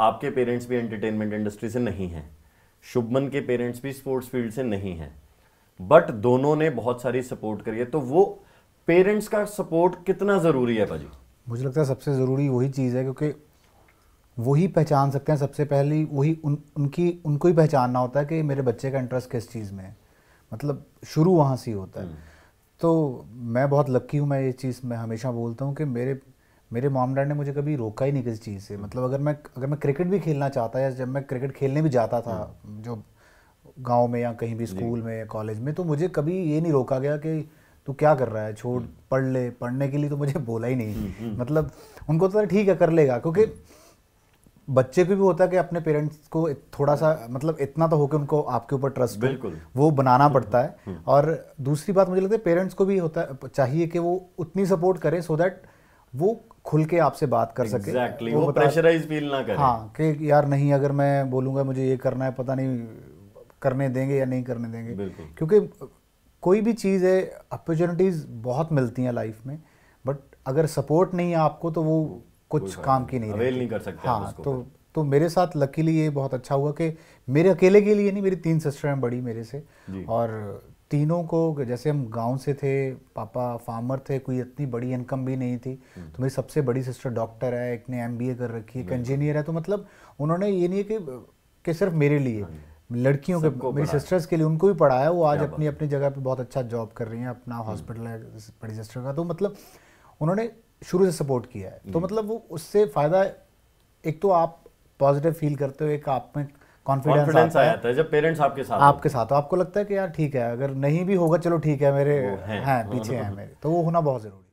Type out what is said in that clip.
आपके पेरेंट्स भी entertainment industry से नहीं हैं शुभमन के पेरेंट्स भी स्पोर्ट्स फील्ड से नहीं हैं बट दोनों ने बहुत सारी सपोर्ट करी है तो वो पेरेंट्स का सपोर्ट कितना ज़रूरी है भाजी मुझे लगता है सबसे ज़रूरी वही चीज़ है क्योंकि वही पहचान सकते हैं सबसे पहली वही उन उनकी उनको ही पहचानना होता है कि मेरे बच्चे का इंटरेस्ट किस चीज़ में है मतलब शुरू वहाँ से ही होता है हम्म। तो मैं बहुत लक्की हूँ मैं ये चीज़ मैं हमेशा बोलता हूँ कि मेरे मेरे मॉम डैड ने मुझे कभी रोका ही नहीं किसी चीज़ से मतलब अगर मैं अगर मैं क्रिकेट भी खेलना चाहता या जब मैं क्रिकेट खेलने भी जाता था हम्म। जो गांव में या कहीं भी स्कूल में कॉलेज में तो मुझे कभी ये नहीं रोका गया कि तू क्या कर रहा है छोड़ हम्म। पढ़ ले पढ़ने के लिए तो मुझे बोला ही नहीं हम्म, मतलब उनको तो ठीक है कर लेगा क्योंकि बच्चे को भी होता है कि अपने पेरेंट्स को थोड़ा सा मतलब इतना तो हो कि उनको आपके ऊपर ट्रस्ट बिल्कुल वो बनाना पड़ता है और दूसरी बात मुझे लगता है पेरेंट्स को भी होता है चाहिए कि वो उतनी सपोर्ट करें सो दैट वो खुल के आपसे बात कर सके exactly. वो, वो प्रेशराइज फील ना करे हाँ कि यार नहीं अगर मैं बोलूँगा मुझे ये करना है पता नहीं करने देंगे या नहीं करने देंगे क्योंकि कोई भी चीज़ है अपॉर्चुनिटीज़ बहुत मिलती हैं लाइफ में बट अगर सपोर्ट नहीं है आपको तो वो कुछ काम की नहीं अवेल नहीं कर सकते हाँ तो तो मेरे साथ लकीली ये बहुत अच्छा हुआ कि मेरे अकेले के लिए नहीं मेरी तीन सिस्टर हैं बड़ी मेरे से और तीनों को जैसे हम गांव से थे पापा फार्मर थे कोई इतनी बड़ी इनकम भी नहीं थी हम्म। तो मेरी सबसे बड़ी सिस्टर डॉक्टर है एक ने एम कर रखी है एक इंजीनियर है तो मतलब उन्होंने ये नहीं है कि, कि सिर्फ मेरे लिए हाँ लड़कियों के मेरी सिस्टर्स के लिए उनको भी पढ़ाया वो आज अपनी अपनी जगह पर बहुत अच्छा जॉब कर रही हैं अपना हॉस्पिटल हम्म। है बड़ी सिस्टर का तो मतलब उन्होंने शुरू से सपोर्ट किया है तो हम्म। मतलब वो उससे फ़ायदा एक तो आप पॉजिटिव फील करते हो एक आप में कॉन्फिडेंस आया था जब पेरेंट्स आपके साथ आपके साथ आपको लगता है कि यार ठीक है अगर नहीं भी होगा चलो ठीक है मेरे हैं पीछे हैं तो मेरे तो वो होना बहुत जरूरी